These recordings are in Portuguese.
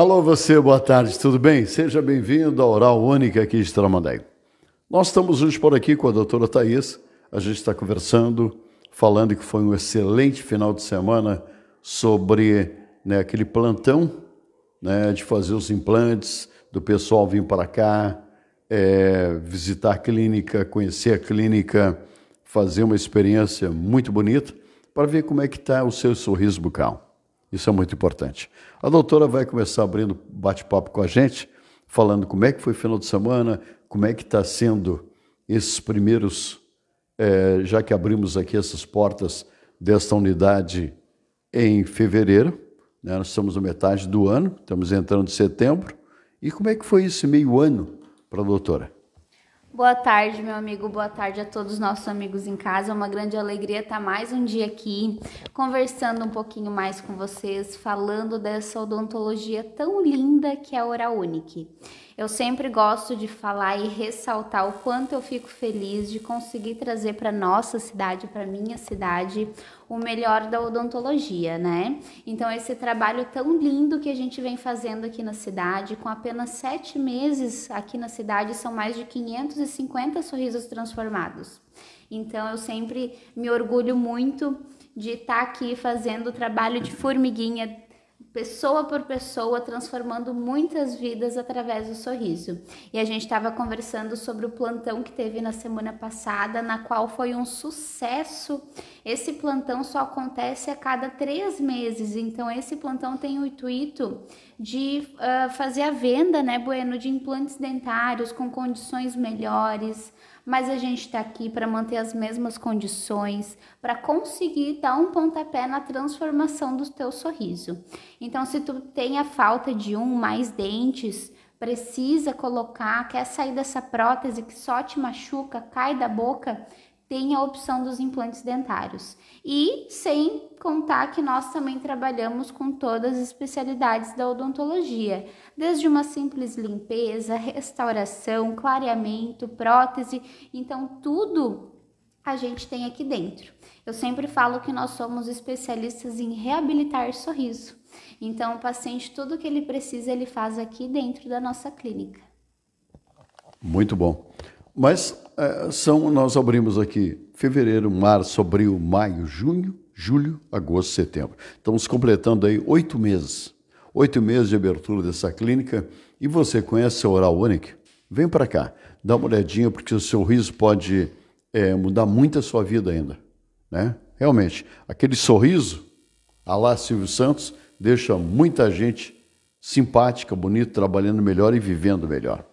Alô, você, boa tarde, tudo bem? Seja bem-vindo à Oral Única aqui de Tramandaí. Nós estamos hoje por aqui com a doutora Thais, a gente está conversando, falando que foi um excelente final de semana sobre né, aquele plantão né, de fazer os implantes, do pessoal vir para cá, é, visitar a clínica, conhecer a clínica, fazer uma experiência muito bonita para ver como é que está o seu sorriso bucal. Isso é muito importante. A doutora vai começar abrindo bate-papo com a gente, falando como é que foi o final de semana, como é que está sendo esses primeiros, é, já que abrimos aqui essas portas desta unidade em fevereiro, né? nós estamos na metade do ano, estamos entrando em setembro, e como é que foi esse meio ano para a doutora? Boa tarde, meu amigo. Boa tarde a todos os nossos amigos em casa. É uma grande alegria estar mais um dia aqui, conversando um pouquinho mais com vocês, falando dessa odontologia tão linda que é a Oral Unique. Eu sempre gosto de falar e ressaltar o quanto eu fico feliz de conseguir trazer para nossa cidade, para minha cidade, o melhor da odontologia, né? Então, esse trabalho tão lindo que a gente vem fazendo aqui na cidade, com apenas sete meses aqui na cidade, são mais de 550 sorrisos transformados. Então, eu sempre me orgulho muito de estar tá aqui fazendo o trabalho de formiguinha pessoa por pessoa, transformando muitas vidas através do sorriso. E a gente estava conversando sobre o plantão que teve na semana passada, na qual foi um sucesso. Esse plantão só acontece a cada três meses, então esse plantão tem o intuito de uh, fazer a venda, né, Bueno, de implantes dentários com condições melhores mas a gente está aqui para manter as mesmas condições, para conseguir dar um pontapé na transformação do teu sorriso. Então, se tu tem a falta de um, mais dentes, precisa colocar, quer sair dessa prótese que só te machuca, cai da boca, tem a opção dos implantes dentários. E sem contar que nós também trabalhamos com todas as especialidades da odontologia, desde uma simples limpeza, restauração, clareamento, prótese, então tudo a gente tem aqui dentro. Eu sempre falo que nós somos especialistas em reabilitar sorriso. Então, o paciente, tudo que ele precisa, ele faz aqui dentro da nossa clínica. Muito bom. Mas é, são, nós abrimos aqui fevereiro, março, abril, maio, junho, julho, agosto, setembro. Estamos completando aí oito meses. Oito meses de abertura dessa clínica. E você conhece a Oral Unic? Vem para cá, dá uma olhadinha, porque o seu riso pode é, mudar muito a sua vida ainda. Né? Realmente, aquele sorriso, a lá Silvio Santos, deixa muita gente simpática, bonita, trabalhando melhor e vivendo melhor.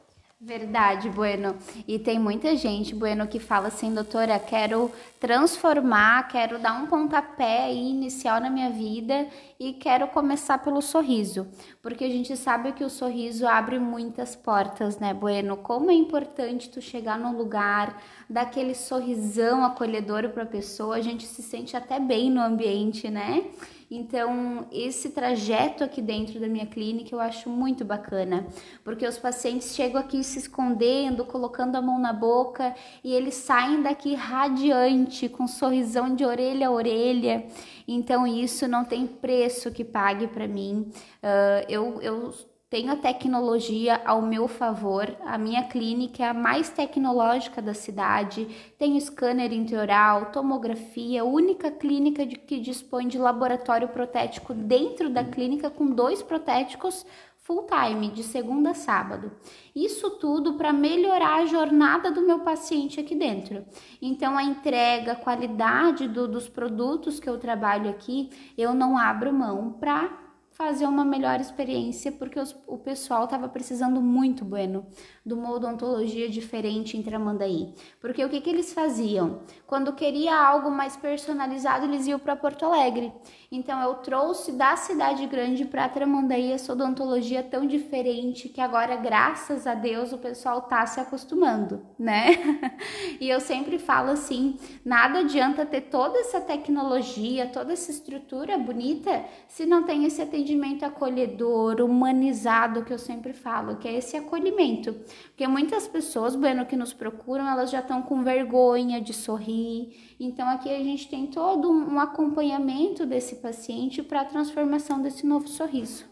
Verdade, Bueno. E tem muita gente, Bueno, que fala assim, doutora, quero transformar, quero dar um pontapé inicial na minha vida e quero começar pelo sorriso. Porque a gente sabe que o sorriso abre muitas portas, né, Bueno? Como é importante tu chegar num lugar, dar aquele sorrisão acolhedor para a pessoa, a gente se sente até bem no ambiente, né? Então, esse trajeto aqui dentro da minha clínica eu acho muito bacana, porque os pacientes chegam aqui se escondendo, colocando a mão na boca e eles saem daqui radiante, com um sorrisão de orelha a orelha. Então, isso não tem preço que pague para mim. Uh, eu, eu tenho a tecnologia ao meu favor, a minha clínica é a mais tecnológica da cidade, tenho scanner intraoral, tomografia, única clínica de, que dispõe de laboratório protético dentro da clínica com dois protéticos full time, de segunda a sábado. Isso tudo para melhorar a jornada do meu paciente aqui dentro. Então, a entrega, a qualidade do, dos produtos que eu trabalho aqui, eu não abro mão para fazer uma melhor experiência, porque os, o pessoal estava precisando muito, Bueno, de uma odontologia diferente em Tramandaí. Porque o que, que eles faziam? Quando queria algo mais personalizado, eles iam para Porto Alegre. Então eu trouxe da cidade grande para Tramandaí essa odontologia tão diferente que agora, graças a Deus, o pessoal tá se acostumando, né? e eu sempre falo assim, nada adianta ter toda essa tecnologia, toda essa estrutura bonita se não tem esse atendimento atendimento acolhedor, humanizado, que eu sempre falo, que é esse acolhimento. Porque muitas pessoas, Bueno, que nos procuram, elas já estão com vergonha de sorrir. Então, aqui a gente tem todo um acompanhamento desse paciente para a transformação desse novo sorriso.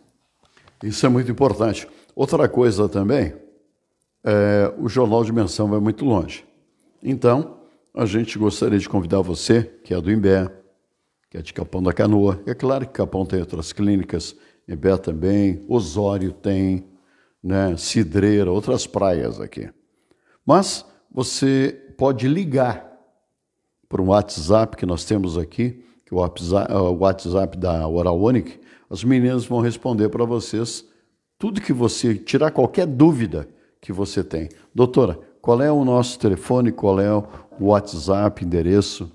Isso é muito importante. Outra coisa também, é, o Jornal de menção vai muito longe. Então, a gente gostaria de convidar você, que é do IMBE, que é de Capão da Canoa. É claro que Capão tem outras clínicas, Ibé também, Osório tem, né, Cidreira, outras praias aqui. Mas você pode ligar por um WhatsApp que nós temos aqui, que é o é WhatsApp da Oralonic, as meninas vão responder para vocês tudo que você tirar qualquer dúvida que você tem. Doutora, qual é o nosso telefone, qual é o WhatsApp, endereço?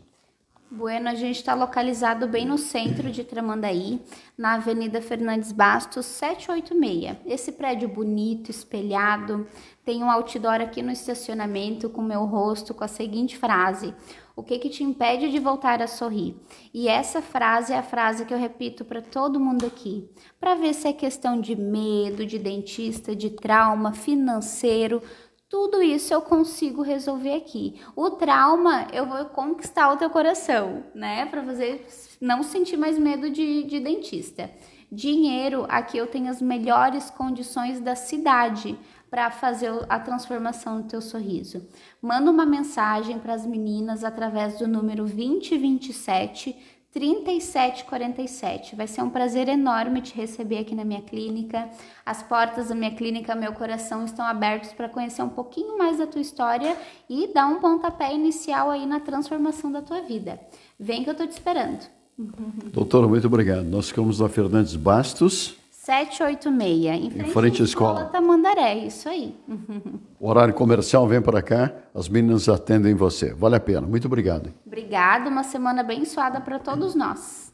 Bueno, a gente está localizado bem no centro de Tramandaí, na Avenida Fernandes Bastos, 786. Esse prédio bonito, espelhado, tem um outdoor aqui no estacionamento com meu rosto com a seguinte frase: O que que te impede de voltar a sorrir? E essa frase é a frase que eu repito para todo mundo aqui, para ver se é questão de medo, de dentista, de trauma financeiro, tudo isso eu consigo resolver aqui. O trauma, eu vou conquistar o teu coração, né? Para você não sentir mais medo de, de dentista. Dinheiro, aqui eu tenho as melhores condições da cidade para fazer a transformação do teu sorriso. Manda uma mensagem para as meninas através do número 2027 3747. Vai ser um prazer enorme te receber aqui na minha clínica. As portas da minha clínica, meu coração estão abertos para conhecer um pouquinho mais da tua história e dar um pontapé inicial aí na transformação da tua vida. Vem que eu estou te esperando. Doutora, muito obrigado. Nós ficamos na Fernandes Bastos, 786, em frente, em frente à escola. Tamandaré, isso aí. O horário comercial vem para cá, as meninas atendem você. Vale a pena. Muito obrigado. Obrigada, uma semana abençoada para todos nós.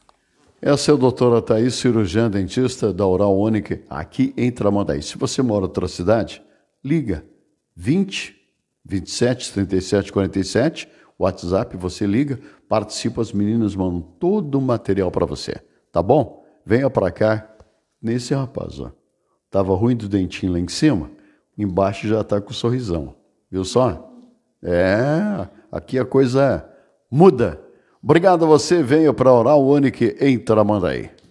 Essa é a doutora Thais, cirurgiã dentista da Oral Única, aqui em Tramandaí. Se você mora em outra cidade, liga 20 27 37 47, WhatsApp, você liga, participa, as meninas mandam todo o material para você, tá bom? Venha para cá, nesse rapaz, ó. Tava ruim do dentinho lá em cima, embaixo já tá com um sorrisão. Viu só? É, aqui a coisa muda. Obrigado a você, veio para orar o Unique em Tramandaí.